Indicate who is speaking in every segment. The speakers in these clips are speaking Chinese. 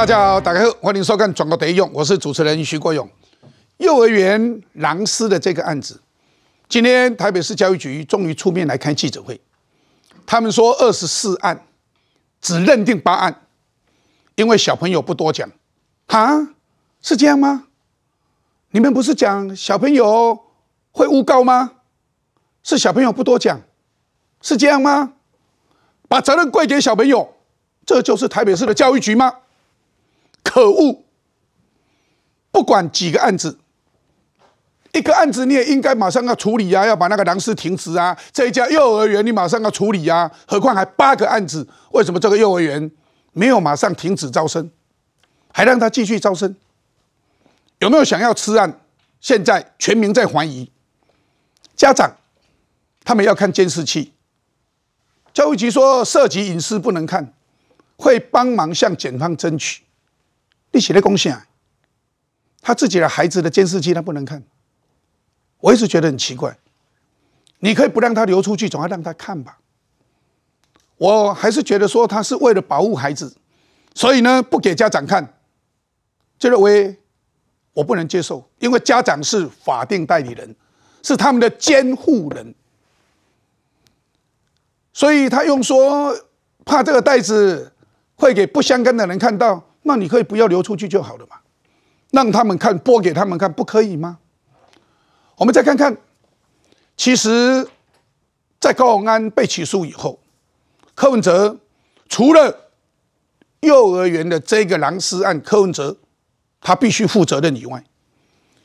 Speaker 1: 大家好，大家好，欢迎收看《转告得用》，我是主持人徐国勇。幼儿园狼师的这个案子，今天台北市教育局终于出面来开记者会。他们说二十四案只认定八案，因为小朋友不多讲哈，是这样吗？你们不是讲小朋友会诬告吗？是小朋友不多讲，是这样吗？把责任归给小朋友，这就是台北市的教育局吗？可恶！不管几个案子，一个案子你也应该马上要处理呀，要把那个粮食停职啊。这一家幼儿园你马上要处理呀，何况还八个案子，为什么这个幼儿园没有马上停止招生，还让他继续招生？有没有想要吃案？现在全民在怀疑，家长他们要看监视器，教育局说涉及隐私不能看，会帮忙向检方争取。你写的公信啊？他自己的孩子的监视器，他不能看。我一直觉得很奇怪，你可以不让他流出去，总要让他看吧。我还是觉得说他是为了保护孩子，所以呢不给家长看，这个我我不能接受，因为家长是法定代理人，是他们的监护人，所以他用说怕这个袋子会给不相干的人看到。那你可以不要流出去就好了嘛，让他们看，播给他们看，不可以吗？我们再看看，其实，在高安被起诉以后，柯文哲除了幼儿园的这个狼师案，柯文哲他必须负责任以外，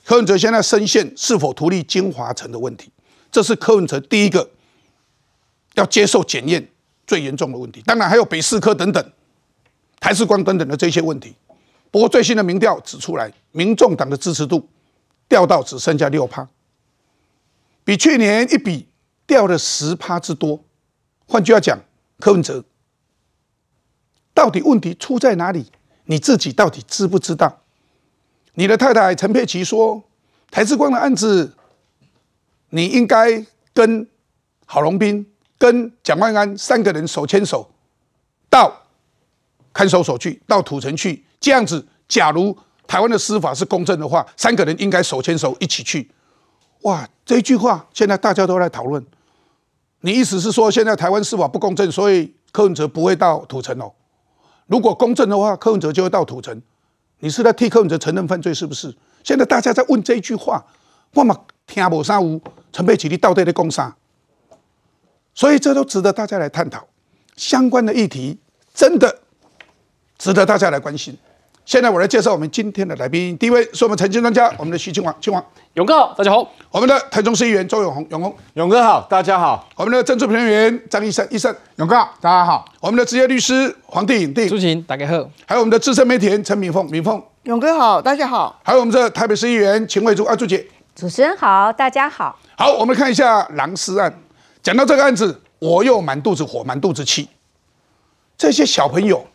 Speaker 1: 柯文哲现在深陷是否图利金华城的问题，这是柯文哲第一个要接受检验最严重的问题。当然还有北四科等等。台式光等等的这些问题，不过最新的民调指出来，民众党的支持度掉到只剩下六趴，比去年一比掉了十趴之多。换句话讲，柯文哲到底问题出在哪里？你自己到底知不知道？你的太太陈佩琪说，台式光的案子，你应该跟郝龙斌、跟蒋万安三个人手牵手到。看守所去，到土城去，这样子。假如台湾的司法是公正的话，三个人应该手牵手一起去。哇，这句话现在大家都在讨论。你意思是说，现在台湾司法不公正，所以柯文哲不会到土城哦。如果公正的话，柯文哲就会到土城。你是在替柯文哲承认犯罪是不是？现在大家在问这句话，我们听无啥无陈佩琪立到底的讲啥？所以这都值得大家来探讨相关的议题，真的。值得大家来关心。现在我来介绍我们今天的来宾。第一位是我们财经专家，我们的徐庆王庆王勇哥，大家好。我们的台中市议员周永红永红勇哥好，大家好。我们的政治评论员张医生医生勇哥好，大家好。我们的职业律师黄帝影帝朱晴大家好，还有我们的资深媒体陈敏凤敏凤勇哥好，大家好。还有我们的台北市议员秦
Speaker 2: 伟珠阿朱姐，主持人好，大家好。
Speaker 1: 好，我们看一下狼尸案。讲到这个案子，我又满肚子火，满肚子气。这些小朋友。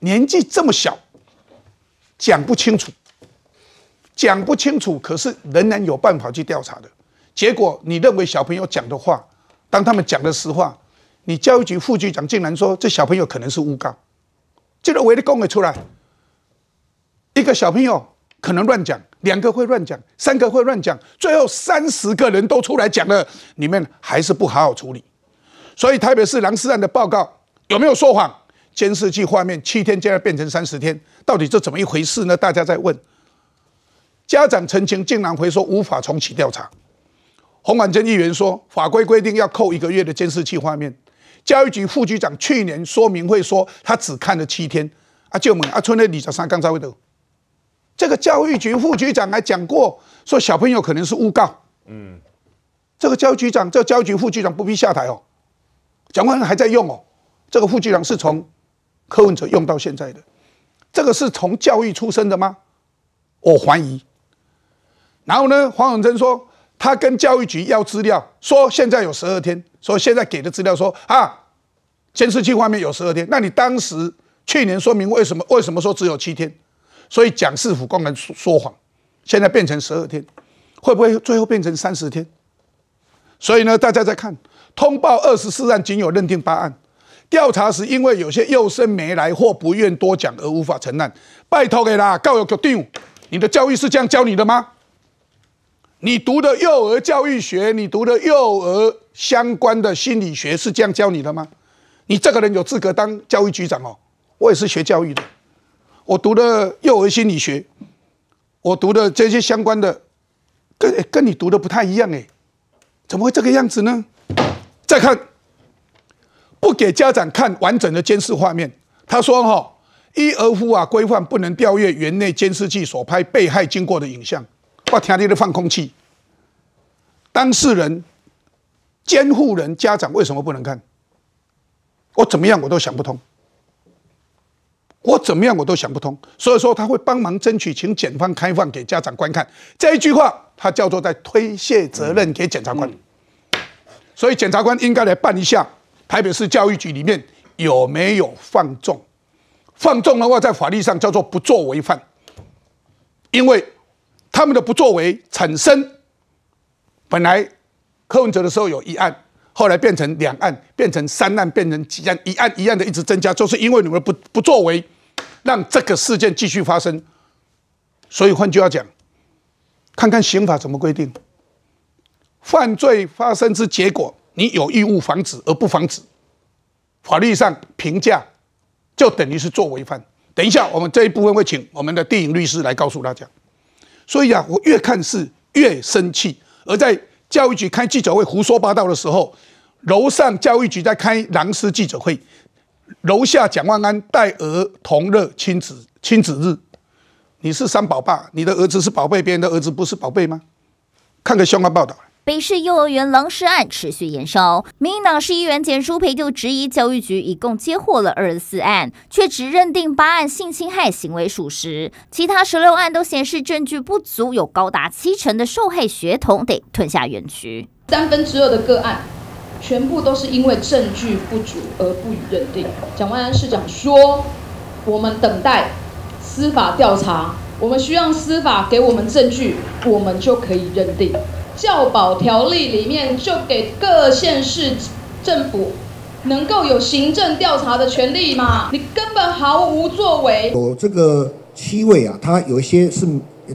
Speaker 1: 年纪这么小，讲不清楚，讲不清楚，可是仍然有办法去调查的结果。你认为小朋友讲的话，当他们讲的实话，你教育局副局长竟然说这小朋友可能是诬告，这个我的公义出来，一个小朋友可能乱讲，两个会乱讲，三个会乱讲，最后三十个人都出来讲了，你们还是不好好处理。所以，特别是狼思案的报告有没有说谎？监视器画面七天，竟然变成三十天，到底这怎么一回事呢？大家在问家长陈情，竟然回说无法重启调查。红馆争议员说，法规规定要扣一个月的监视器画面。教育局副局长去年说明会说，他只看了七天。阿舅母，阿村内李家三刚才会读，这个教育局副局长还讲过，说小朋友可能是诬告。嗯，这个教局长，这教育局副局长不必下台哦，蒋万安还在用哦。这个副局长是从。柯文哲用到现在的，这个是从教育出身的吗？我怀疑。然后呢，黄永珍说他跟教育局要资料，说现在有十二天，说现在给的资料说啊，监视器画面有十二天。那你当时去年说明为什么？为什么说只有七天？所以蒋世福公然说谎，现在变成十二天，会不会最后变成三十天？所以呢，大家在看通报二十四案仅有认定八案。调查时，因为有些幼生没来或不愿多讲而无法承认。拜托给他告育局定。你的教育是这样教你的吗？你读的幼儿教育学，你读的幼儿相关的心理学是这样教你的吗？你这个人有资格当教育局长哦！我也是学教育的，我读的幼儿心理学，我读的这些相关的，跟跟你读的不太一样哎，怎么会这个样子呢？再看。不给家长看完整的监视画面，他说：“哈伊尔夫啊，规范不能调阅园内监视器所拍被害经过的影像。”我天天的放空气，当事人、监护人、家长为什么不能看？我怎么样我都想不通，我怎么样我都想不通。所以说他会帮忙争取，请检方开放给家长观看。这一句话，他叫做在推卸责任给检察官，所以检察官应该来办一下。台北市教育局里面有没有放纵？放纵的话，在法律上叫做不作为犯，因为他们的不作为产生本来柯文哲的时候有一案，后来变成两案，变成三案，变成几案，一案一案的一直增加，就是因为你们不不作为，让这个事件继续发生。所以换句话讲，看看刑法怎么规定，犯罪发生之结果。你有义务防止而不防止，法律上评价就等于是做违反。等一下，我们这一部分会请我们的电影律师来告诉大家。所以啊，我越看是越生气。而在教育局开记者会胡说八道的时候，楼上教育局在开狼师记者会，楼下蒋万安带儿同乐亲子亲子日，你是三宝爸，你的儿子是宝
Speaker 3: 贝，别人的儿子不是宝贝吗？看个相关报道。北市幼儿园狼尸案持续延烧，民进党市议员简书培就质疑，教育局一共接获了二十四案，却只认定八案性侵害行为属实，其他十六案都显示证据不足，有高达七成的受害学童得吞下冤屈。三分之二的个案，
Speaker 2: 全部都是因为证据不足而不予认定。蒋万安市长说，我们等待司法调查，我们需要司法给我们证据，我们就可以认定。教保条例里面就给各县市政府能够有行政调查的权利嘛？你根
Speaker 3: 本毫无作为。
Speaker 4: 有这个七位啊，他有一些是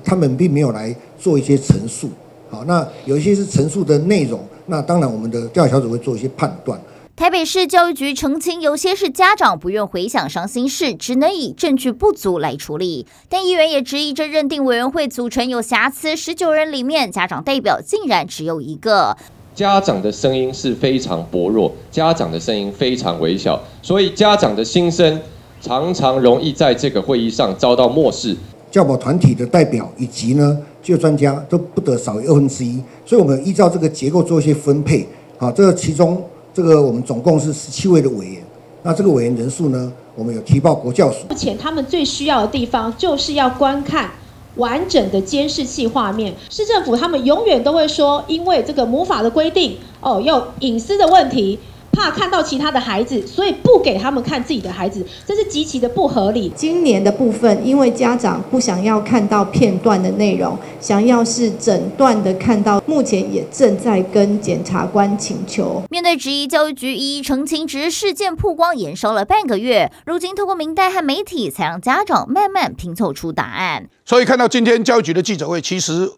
Speaker 4: 他们并没有来做一些陈述，好，那有一些是陈述的内容，那当然我们的调查小组会做一些判断。
Speaker 3: 台北市教育局澄清，有些是家长不愿回想伤心事，只能以证据不足来处理。但议员也质疑，这认定委员会组成有瑕疵，十九人里面家长代表竟然只有一个。
Speaker 4: 家长的声
Speaker 5: 音是非常薄弱，家长的声音非常微小，所以家长的心声常常容易在这个会议上遭到漠视。
Speaker 4: 教保团体的代表以及呢，就专家都不得少于二分之一，所以我们依照这个结构做一些分配。啊，这其中。这个我们总共是十七位的委员，那这个委员人数呢？我们有提报国教署。目
Speaker 2: 前他们最需要的地方就是要观看完整的监视器画面。市政府他们永远都会说，因为这个母法的规定，哦，有隐私的问题。怕看到其他的孩子，所以不给他们看自己的孩子，这是极其的不合理。今年的部分，因为家长不想要看到片段的内容，想要是整段的看到，目前也正在跟检察官请
Speaker 3: 求。面对质疑，教育局一一澄清，只是事件曝光延烧了半个月，如今透过明代和媒体，才让家长慢慢拼凑出答案。
Speaker 1: 所以看到今天教育局的记者会，其实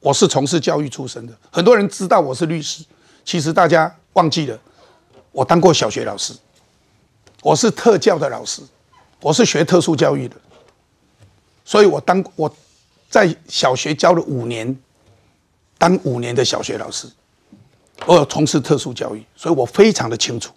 Speaker 1: 我是从事教育出身的，很多人知道我是律师，其实大家。忘记了，我当过小学老师，我是特教的老师，我是学特殊教育的，所以我当我在小学教了五年，当五年的小学老师，我有从事特殊教育，所以我非常的清楚，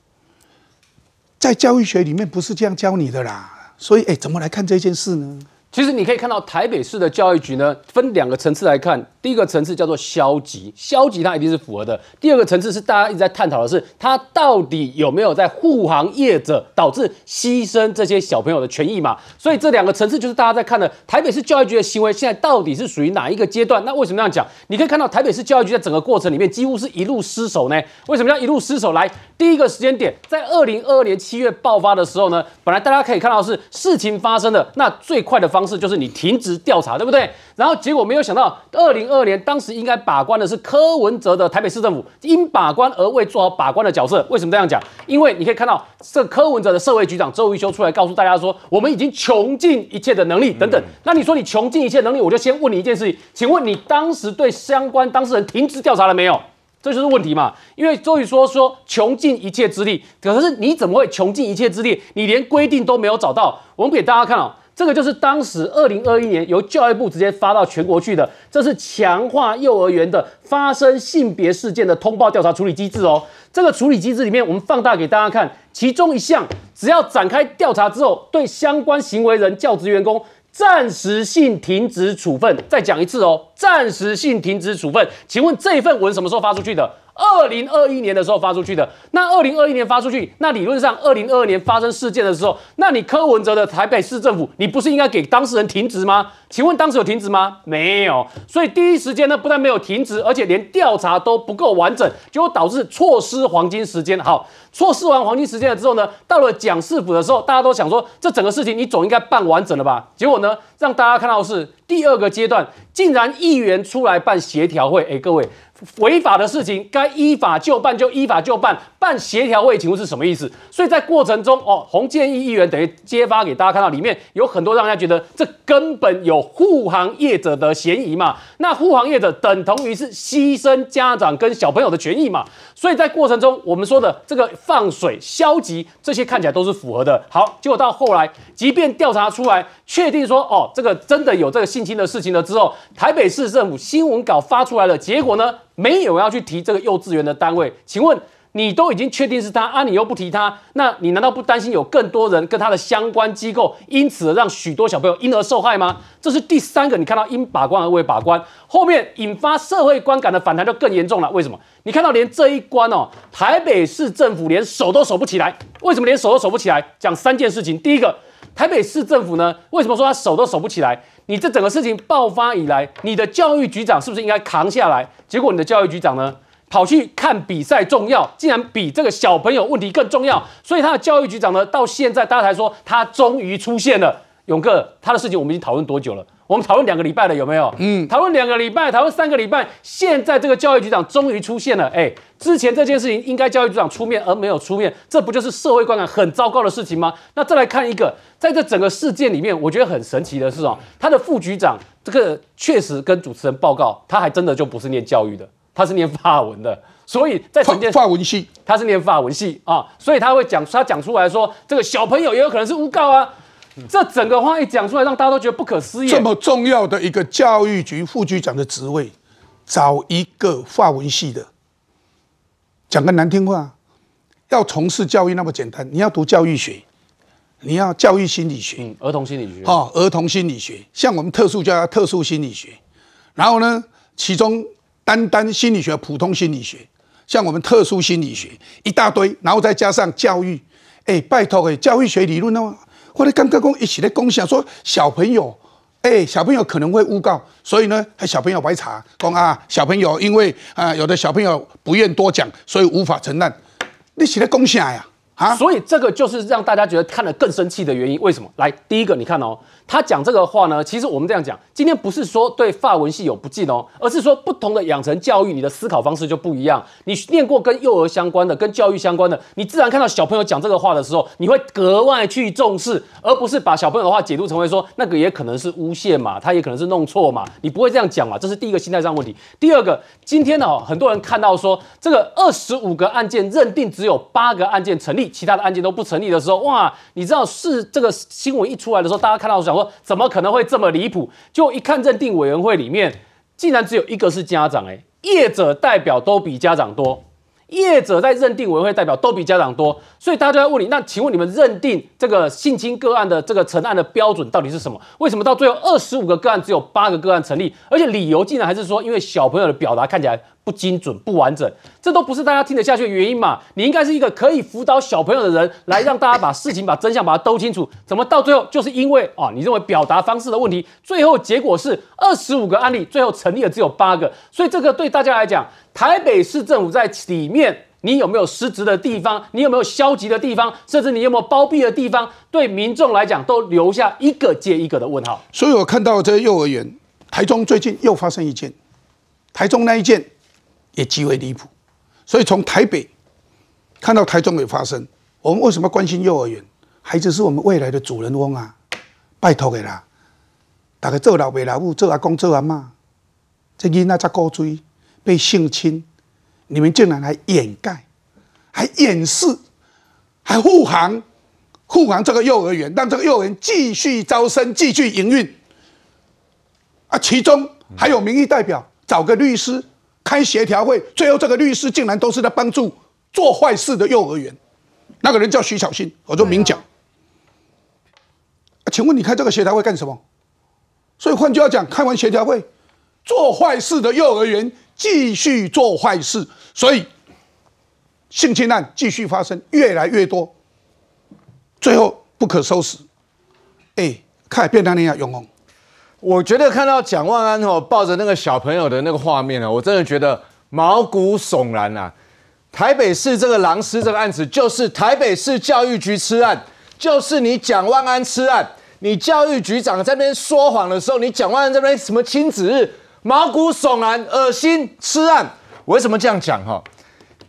Speaker 1: 在教育学里面不是这样教你的啦，所以哎，怎么来看这件事呢？
Speaker 6: 其实你可以看到台北市的教育局呢，分两个层次来看。第一个层次叫做消极，消极它一定是符合的。第二个层次是大家一直在探讨的是，它到底有没有在护航业者，导致牺牲这些小朋友的权益嘛？所以这两个层次就是大家在看的台北市教育局的行为，现在到底是属于哪一个阶段？那为什么这样讲？你可以看到台北市教育局在整个过程里面，几乎是一路失守呢？为什么要一路失守？来，第一个时间点，在二零二二年七月爆发的时候呢，本来大家可以看到是事情发生了，那最快的方。是，就是你停职调查，对不对？然后结果没有想到，二零二年当时应该把关的是柯文哲的台北市政府，因把关而未做好把关的角色。为什么这样讲？因为你可以看到，这柯文哲的社会局长周瑜修出来告诉大家说：“我们已经穷尽一切的能力等等。”那你说你穷尽一切能力，我就先问你一件事情，请问你当时对相关当事人停职调查了没有？这就是问题嘛？因为周瑜说说穷尽一切之力，可是你怎么会穷尽一切之力？你连规定都没有找到，我们给大家看啊。这个就是当时二零二一年由教育部直接发到全国去的，这是强化幼儿园的发生性别事件的通报调查处理机制哦。这个处理机制里面，我们放大给大家看，其中一项，只要展开调查之后，对相关行为人、教职员工，暂时性停职处分。再讲一次哦，暂时性停职处分。请问这一份文什么时候发出去的？二零二一年的时候发出去的，那二零二一年发出去，那理论上二零二二年发生事件的时候，那你柯文哲的台北市政府，你不是应该给当事人停职吗？请问当时有停职吗？没有，所以第一时间呢，不但没有停职，而且连调查都不够完整，结果导致错失黄金时间。好，错失完黄金时间了之后呢，到了蒋市府的时候，大家都想说，这整个事情你总应该办完整了吧？结果呢，让大家看到是第二个阶段，竟然议员出来办协调会，哎，各位。违法的事情该依法就办就依法就办，办协调会请问是什么意思？所以在过程中，哦，洪建义议员等于揭发给大家看到，里面有很多让大家觉得这根本有护航业者的嫌疑嘛。那护航业者等同于是牺牲家长跟小朋友的权益嘛。所以在过程中，我们说的这个放水、消极，这些看起来都是符合的。好，结果到后来，即便调查出来，确定说哦，这个真的有这个性侵的事情了之后，台北市政府新闻稿发出来了，结果呢？没有要去提这个幼稚园的单位，请问你都已经确定是他啊，你又不提他，那你难道不担心有更多人跟他的相关机构因此让许多小朋友因而受害吗？这是第三个，你看到因把关而未把关，后面引发社会观感的反弹就更严重了。为什么？你看到连这一关哦，台北市政府连守都守不起来，为什么连守都守不起来？讲三件事情，第一个。台北市政府呢？为什么说他守都守不起来？你这整个事情爆发以来，你的教育局长是不是应该扛下来？结果你的教育局长呢，跑去看比赛重要，竟然比这个小朋友问题更重要。所以他的教育局长呢，到现在大家才说他终于出现了。勇哥，他的事情我们已经讨论多久了？我们讨论两个礼拜了，有没有？嗯，讨论两个礼拜，讨论三个礼拜，现在这个教育局长终于出现了。哎，之前这件事情应该教育局长出面，而没有出面，这不就是社会观感很糟糕的事情吗？那再来看一个，在这整个事件里面，我觉得很神奇的是哦，他的副局长这个确实跟主持人报告，他还真的就不是念教育的，他是念法文的，所以，在整件法文系，他是念法文系啊，所以他会讲，他讲出来说，这个小朋友也有可能是诬告啊。这整个话一讲出来，让大家都觉得不可思议。这么
Speaker 1: 重要的一个教育局副局长的职位，找一个法文系的，讲个难听话，要从事教育那么简单？你要读教育学，你要教育心理学，嗯，
Speaker 6: 儿童心理学，好，
Speaker 1: 儿童心理学，像我们特殊教育、特殊心理学，然后呢，其中单单心理学、普通心理学，像我们特殊心理学一大堆，然后再加上教育，哎，拜托，哎，教育学理论呢？或者刚刚讲一起来攻享，说小朋友，哎，小朋友可能会诬告，所以呢，小朋友白查，讲啊，小朋友因为啊，有的小朋友不愿多讲，
Speaker 6: 所以无法承担，你起来攻享呀，啊，所以这个就是让大家觉得看了更生气的原因，为什么？来，第一个你看哦。他讲这个话呢，其实我们这样讲，今天不是说对法文系有不敬哦，而是说不同的养成教育，你的思考方式就不一样。你念过跟幼儿相关的、跟教育相关的，你自然看到小朋友讲这个话的时候，你会格外去重视，而不是把小朋友的话解读成为说那个也可能是诬陷嘛，他也可能是弄错嘛，你不会这样讲嘛。这是第一个心态上问题。第二个，今天呢，很多人看到说这个二十五个案件认定只有八个案件成立，其他的案件都不成立的时候，哇，你知道是这个新闻一出来的时候，大家看到想。我怎么可能会这么离谱？就一看认定委员会里面竟然只有一个是家长，哎，业者代表都比家长多，业者在认定委员会代表都比家长多，所以大家就在问你，那请问你们认定这个性侵个案的这个成案的标准到底是什么？为什么到最后二十五个个案只有八个个案成立？而且理由竟然还是说因为小朋友的表达看起来。不精准、不完整，这都不是大家听得下去的原因嘛？你应该是一个可以辅导小朋友的人，来让大家把事情、把真相把它兜清楚。怎么到最后就是因为啊，你认为表达方式的问题，最后结果是二十五个案例，最后成立的只有八个。所以这个对大家来讲，台北市政府在里面你有没有失职的地方？你有没有消极的地方？甚至你有没有包庇的地方？对民众来讲，都留下一个接一个的问号。
Speaker 1: 所以我看到这幼儿园，台中最近又发生一件，台中那一件。也极为离谱，所以从台北看到台中也发生，我们为什么关心幼儿园？孩子是我们未来的主人翁啊！拜托的啦，大家做老爸老母，做阿公做阿妈，这囡仔才过水被性侵，你们竟然还掩盖、还掩饰、还护航、护航这个幼儿园，让这个幼儿园继续招生、继续营运。啊，其中还有民意代表找个律师。开协调会，最后这个律师竟然都是在帮助做坏事的幼儿园。那个人叫徐小新，我就明讲。请问你开这个协调会干什么？所以换句话讲，开完协调会，做坏事的幼儿园继续做坏事，所以性侵案继续发生，越来越多，最后不可
Speaker 5: 收拾。哎，开变大尼亚永红。我觉得看到蒋万安吼抱着那个小朋友的那个画面呢，我真的觉得毛骨悚然啊！台北市这个狼师这个案子，就是台北市教育局痴案，就是你蒋万安痴案，你教育局长在那边说谎的时候，你蒋万安这边什么亲子日，毛骨悚然，恶心痴案。为什么这样讲哈？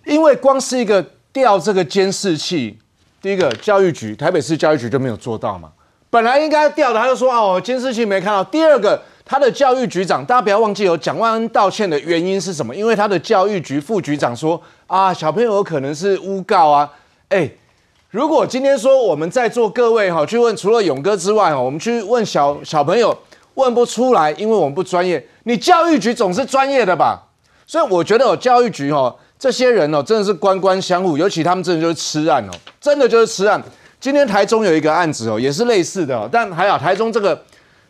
Speaker 5: 因为光是一个调这个监视器，第一个教育局台北市教育局就没有做到嘛。本来应该掉的，他就说：“哦，监视器没看到。”第二个，他的教育局长，大家不要忘记，有蒋万恩道歉的原因是什么？因为他的教育局副局长说：“啊，小朋友有可能是诬告啊。”哎，如果今天说我们在座各位哈去问，除了勇哥之外哦，我们去问小小朋友，问不出来，因为我们不专业。你教育局总是专业的吧？所以我觉得哦，教育局哦，这些人哦，真的是官官相护，尤其他们真的就是吃案哦，真的就是吃案。今天台中有一个案子哦，也是类似的，但还好，台中这个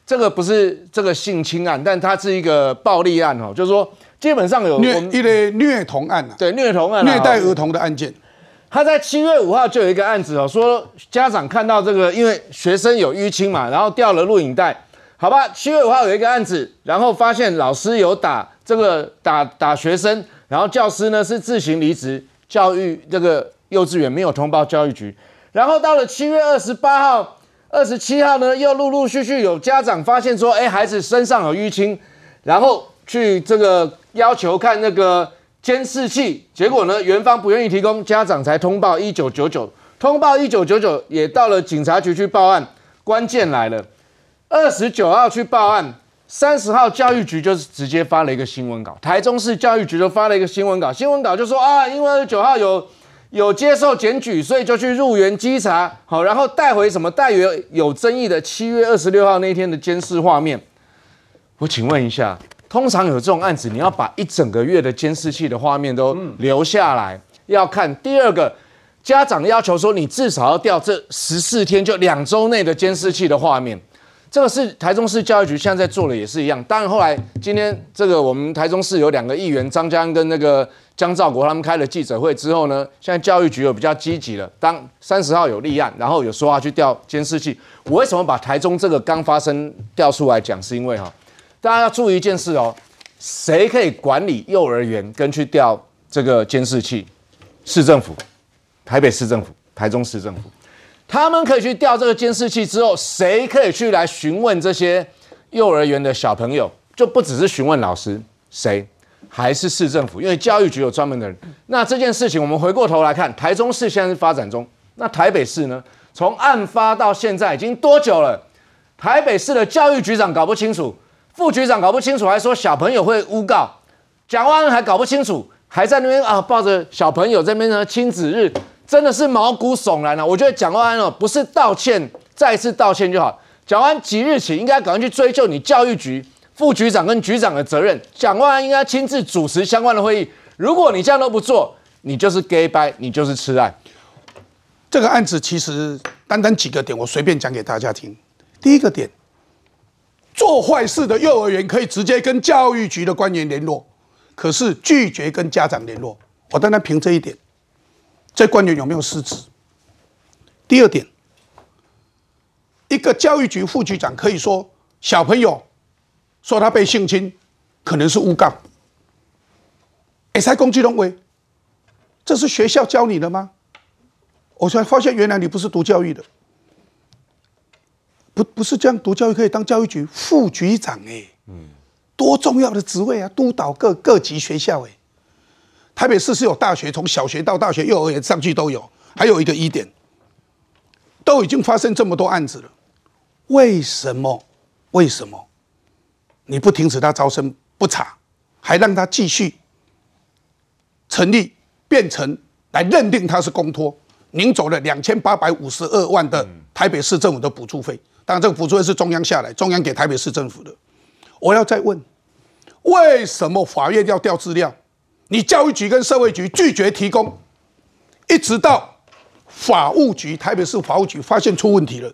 Speaker 5: 这个不是这个性侵案，但它是一个暴力案哦，就是说基本上有一类虐童案啊，对，虐童案，虐待儿童的案件。他在七月五号就有一个案子哦，说家长看到这个，因为学生有淤青嘛，然后掉了录影带，好吧，七月五号有一个案子，然后发现老师有打这个打打学生，然后教师呢是自行离职，教育这个幼稚园没有通报教育局。然后到了七月二十八号、二十七号呢，又陆陆续续有家长发现说，哎，孩子身上有淤青，然后去这个要求看那个监视器，结果呢，园方不愿意提供，家长才通报一九九九，通报一九九九也到了警察局去报案。关键来了，二十九号去报案，三十号教育局就是直接发了一个新闻稿，台中市教育局就发了一个新闻稿，新闻稿就说啊，因为二十九号有。有接受检举，所以就去入园稽查，好，然后带回什么带有有争议的七月二十六号那天的监视画面。我请问一下，通常有这种案子，你要把一整个月的监视器的画面都留下来要看。第二个，家长要求说，你至少要调这十四天，就两周内的监视器的画面。这个是台中市教育局现在在做的，也是一样。当然后来今天这个我们台中市有两个议员张嘉恩跟那个江兆国，他们开了记者会之后呢，现在教育局又比较积极了，当三十号有立案，然后有说要去调监视器。我为什么把台中这个刚发生调出来讲？是因为哈，大家要注意一件事哦，谁可以管理幼儿园跟去调这个监视器？市政府、台北市政府、台中市政府。他们可以去调这个监视器之后，谁可以去来询问这些幼儿园的小朋友？就不只是询问老师，谁还是市政府？因为教育局有专门的人。那这件事情，我们回过头来看，台中市现在是发展中。那台北市呢？从案发到现在已经多久了？台北市的教育局长搞不清楚，副局长搞不清楚，还说小朋友会诬告。蒋万还搞不清楚，还在那边啊抱着小朋友这边呢亲子日。真的是毛骨悚然了。我觉得蒋万安哦，不是道歉，再次道歉就好。蒋万安即日起应该赶快去追究你教育局副局长跟局长的责任。蒋万安应该亲自主持相关的会议。如果你这样都不做，你就是 gay 拜，你就是痴爱。这个案子其实单单几个点，我随
Speaker 1: 便讲给大家听。第一个点，做坏事的幼儿园可以直接跟教育局的官员联络，可是拒绝跟家长联络。我单单凭这一点。这官员有没有失职？第二点，一个教育局副局长可以说小朋友说他被性侵，可能是诬告。哎，才攻击龙尾，这是学校教你的吗？我才发现原来你不是读教育的，不，不是这样读教育可以当教育局副局长哎，嗯，多重要的职位啊，督导各各级学校哎。台北市是有大学，从小学到大学、幼儿园上去都有。还有一个疑点，都已经发生这么多案子了，为什么？为什么？你不停止他招生不查，还让他继续成立变成来认定他是公托，领走了两千八百五十二万的台北市政府的补助费。当然，这个补助费是中央下来，中央给台北市政府的。我要再问，为什么法院要调资料？你教育局跟社会局拒绝提供，一直到法务局台北市法务局发现出问题了，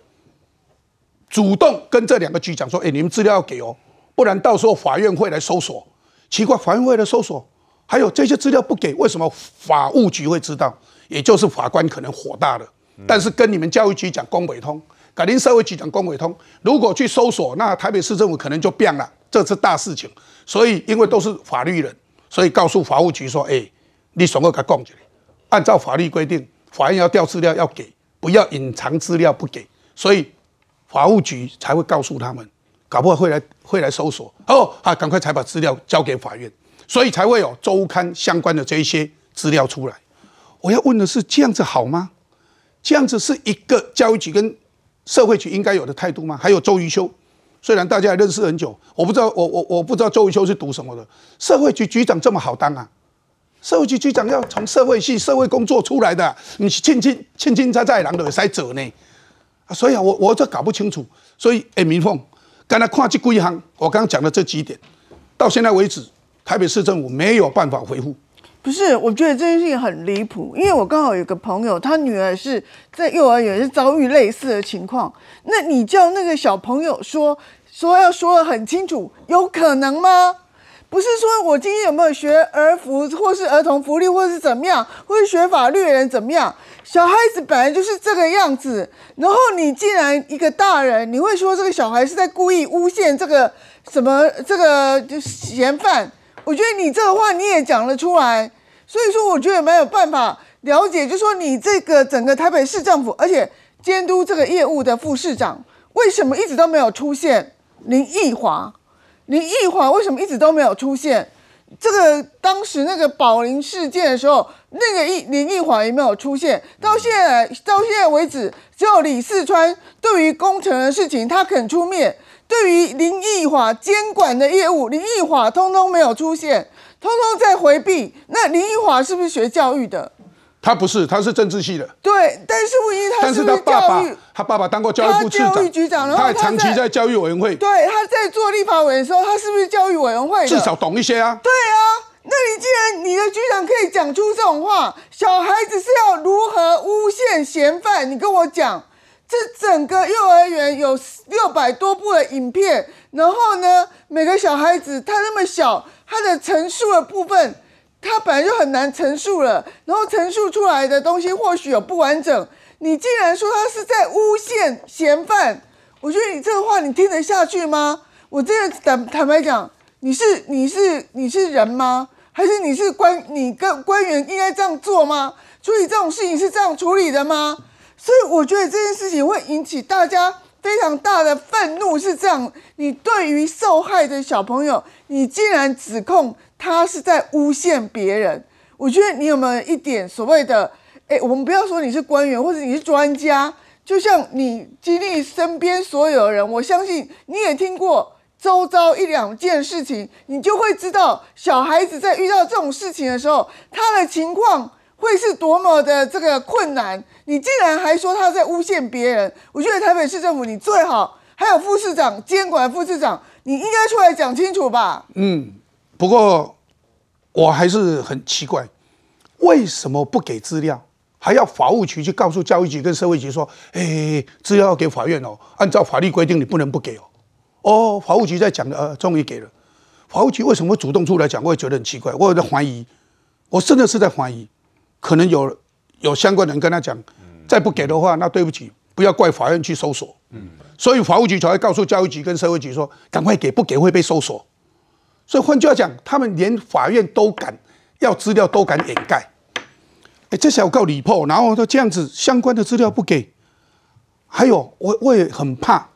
Speaker 1: 主动跟这两个局讲说：“哎，你们资料要给哦，不然到时候法院会来搜索。”奇怪，法院会来搜索？还有这些资料不给，为什么法务局会知道？也就是法官可能火大了。但是跟你们教育局讲公委通，改天社会局讲公委通，如果去搜索，那台北市政府可能就变了，这是大事情。所以，因为都是法律人。所以告诉法务局说：“哎，你赶快给讲起来，按照法律规定，法院要调资料要给，不要隐藏资料不给。”所以法务局才会告诉他们，搞不好会来会来搜索哦。啊，赶快才把资料交给法院，所以才会有周刊相关的这一些资料出来。我要问的是，这样子好吗？这样子是一个教育局跟社会局应该有的态度吗？还有周瑜修。虽然大家认识很久，我不知道，我我我不知道周文修是读什么的。社会局局长这么好当啊？社会局局长要从社会系、社会工作出来的，你是轻轻轻轻在擦，人都会塞褶呢。所以啊，我我这搞不清楚。所以，哎，明凤，刚才看这几行，我刚刚讲的这几点，到现在为止，台北市政府没有办法回复。
Speaker 4: 不是，我觉得这件事情很离谱，因为我刚好有个朋友，他女儿是在幼儿园是遭遇类似的情况。那你叫那个小朋友说说，要说的很清楚，有可能吗？不是说我今天有没有学儿福，或是儿童福利，或是怎么样，或是学法律的人怎么样？小孩子本来就是这个样子，然后你既然一个大人，你会说这个小孩是在故意诬陷这个什么这个就嫌犯？我觉得你这话你也讲了出来，所以说我觉得没有办法了解，就说你这个整个台北市政府，而且监督这个业务的副市长为什么一直都没有出现？林奕华，林奕华为什么一直都没有出现？这个当时那个宝林事件的时候，那个一林奕华也没有出现，到现在到现在为止，只有李四川对于工程的事情，他肯出面。对于林义华监管的业务，林义华通通没有出现，通通在回避。那林义华是不是学教育的？
Speaker 1: 他不是，他是政治系的。
Speaker 4: 对，但是为是么他？但是他爸爸，他爸爸当过教育部次长，他还长期在
Speaker 1: 教育委员会。对，
Speaker 4: 他在做立法委员的时候，他是不是教育委员会？至少懂一些啊。对啊，那你既然你的局长可以讲出这种话，小孩子是要如何诬陷嫌犯？你跟我讲。这整个幼儿园有六百多部的影片，然后呢，每个小孩子他那么小，他的陈述的部分，他本来就很难陈述了，然后陈述出来的东西或许有不完整，你竟然说他是在诬陷嫌犯，我觉得你这个话你听得下去吗？我真的坦坦白讲，你是你是你是人吗？还是你是官？你跟官员应该这样做吗？处理这种事情是这样处理的吗？所以我觉得这件事情会引起大家非常大的愤怒，是这样。你对于受害的小朋友，你竟然指控他是在诬陷别人，我觉得你有没有一点所谓的？哎，我们不要说你是官员或者你是专家，就像你经历身边所有人，我相信你也听过周遭一两件事情，你就会知道小孩子在遇到这种事情的时候，他的情况。会是多么的这个困难？你竟然还说他在诬陷别人？我觉得台北市政府，你最好还有副市长监管副市长，你应该出来讲清楚吧。
Speaker 1: 嗯，不过我还是很奇怪，为什么不给资料？还要法务局去告诉教育局跟社会局说，哎，资料要给法院哦，按照法律规定，你不能不给哦。哦，法务局在讲的，呃，终于给了。法务局为什么主动出来讲？我也觉得很奇怪，我有在怀疑，我真的是在怀疑。可能有有相关人跟他讲，再不给的话，那对不起，不要怪法院去搜索。所以法务局才会告诉教育局跟社会局说，赶快给，不给会被搜索。所以换句话讲，他们连法院都敢要资料，都敢掩盖。哎，这小告李破，然后说这样子相关的资料不给，还有我我也很怕。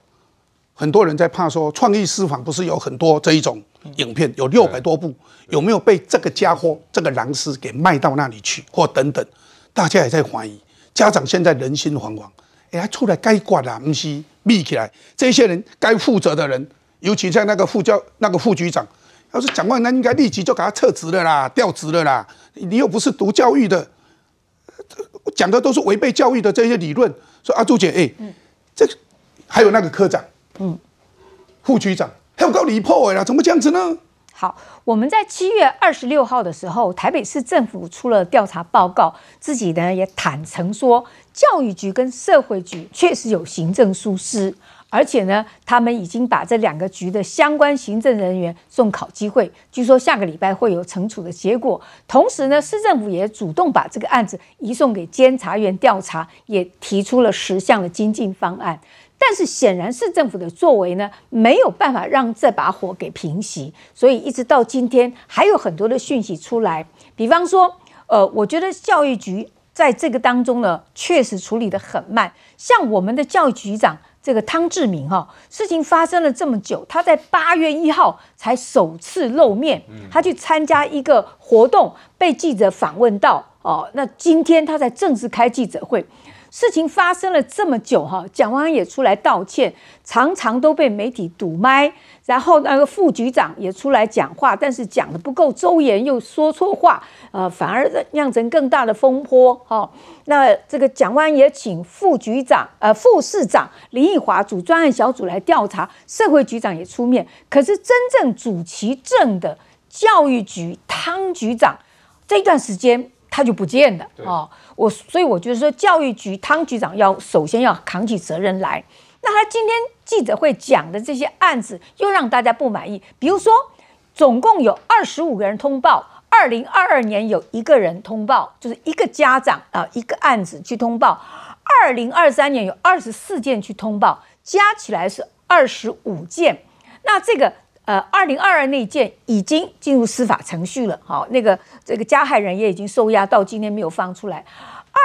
Speaker 1: 很多人在怕说，创意私访不是有很多这一种影片，有六百多部，有没有被这个家伙、这个狼师给卖到那里去？或等等，大家也在怀疑。家长现在人心惶惶，哎，出来该管的不是密起来，这些人该负责的人，尤其在那个副教、那个副局长，要是讲话，那应该立即就给他撤职了啦、调职了啦。你又不是读教育的，讲的都是违背教育的这些理论。说阿朱姐，哎，这还有那个科长。嗯，副局长还有告你破尾了，怎么这样子呢？
Speaker 2: 好，我们在七月二十六号的时候，台北市政府出了调查报告，自己呢也坦诚说，教育局跟社会局确实有行政疏失，而且呢，他们已经把这两个局的相关行政人员送考机会，据说下个礼拜会有惩处的结果。同时呢，市政府也主动把这个案子移送给监察院调查，也提出了十项的精进方案。但是显然，市政府的作为呢，没有办法让这把火给平息，所以一直到今天，还有很多的讯息出来。比方说，呃，我觉得教育局在这个当中呢，确实处理的很慢。像我们的教育局长这个汤志明哈，事情发生了这么久，他在八月一号才首次露面，他去参加一个活动，被记者访问到。哦，那今天他才正式开记者会。事情发生了这么久，哈，蒋万也出来道歉，常常都被媒体堵麦，然后那个副局长也出来讲话，但是讲的不够周延，又说错话，呃，反而酿成更大的风波，哈。那这个蒋万也请副局长，呃，副市长林奕华组专案小组来调查，社会局长也出面，可是真正主其政的教育局汤局长，这段时间。他就不见了哦，我所以我觉得说教育局汤局长要首先要扛起责任来。那他今天记者会讲的这些案子又让大家不满意，比如说总共有二十五个人通报，二零二二年有一个人通报，就是一个家长啊一个案子去通报，二零二三年有二十四件去通报，加起来是二十五件，那这个。呃，二零二二那件已经进入司法程序了，好，那个这个加害人也已经收押，到今天没有放出来。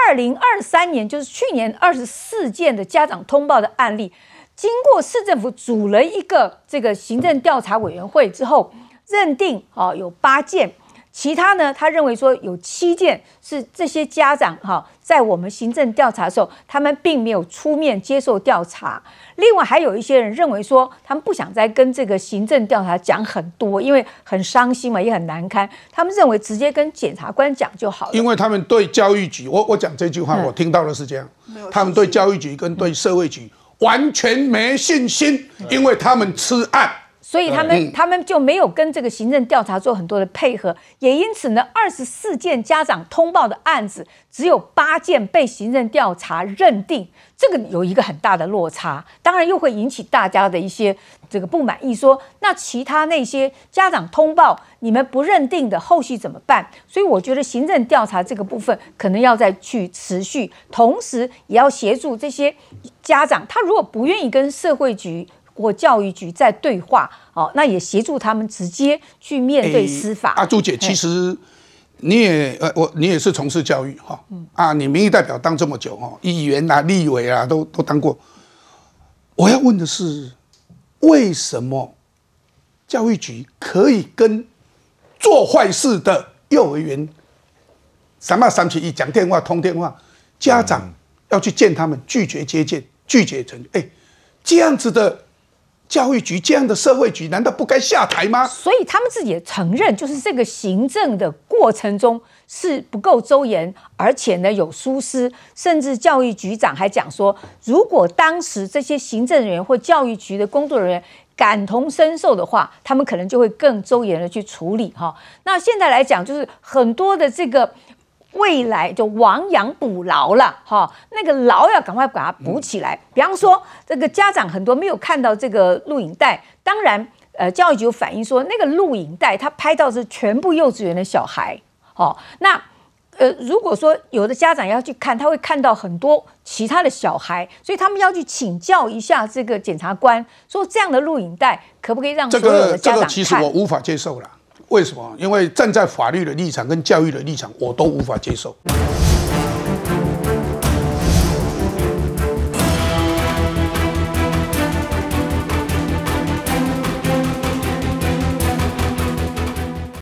Speaker 2: 二零二三年就是去年二十四件的家长通报的案例，经过市政府组了一个这个行政调查委员会之后，认定哦有八件。其他呢？他认为说有七件是这些家长哈，在我们行政调查的时候，他们并没有出面接受调查。另外还有一些人认为说，他们不想再跟这个行政调查讲很多，因为很伤心嘛，也很难堪。他们认为直接跟检察官讲就好。因
Speaker 1: 为他们对教育局，我我讲这句话，我听到的是这样，他们对教育局跟对社会局完全没信心，因为他们吃案。所以他们他
Speaker 2: 们就没有跟这个行政调查做很多的配合，也因此呢，二十四件家长通报的案子只有八件被行政调查认定，这个有一个很大的落差，当然又会引起大家的一些这个不满意，说那其他那些家长通报你们不认定的后续怎么办？所以我觉得行政调查这个部分可能要再去持续，同时也要协助这些家长，他如果不愿意跟社会局。国教育局在对话，哦，那也协助他们直接去面对司法。阿朱姐，其
Speaker 1: 实你也呃，我你也是从事教育哈，嗯啊，你民意代表当这么久哈，议员啊、立委啊都都当过。我要问的是，为什么教育局可以跟做坏事的幼儿园三八三七一讲电话、通电话，家长要去见他们，拒绝接见，拒绝成哎这样子的？教育局这样的社会局难道不该下台吗？所
Speaker 2: 以他们自己也承认，就是这个行政的过程中是不够周延，而且呢有疏失，甚至教育局长还讲说，如果当时这些行政人员或教育局的工作人员感同身受的话，他们可能就会更周延的去处理哈。那现在来讲，就是很多的这个。未来就亡羊补牢了哈，那个牢要赶快把它补起来。比方说，这个家长很多没有看到这个录影带，当然，呃，教育局反映说，那个录影带他拍到是全部幼稚园的小孩，好，那呃，如果说有的家长要去看，他会看到很多其他的小孩，所以他们要去请教一下这个检察官，说这样的录影带可不可以让这个这个其实我
Speaker 1: 无法接受了。为什么？因为站在法律的立场跟教育的立场，我都无法接受。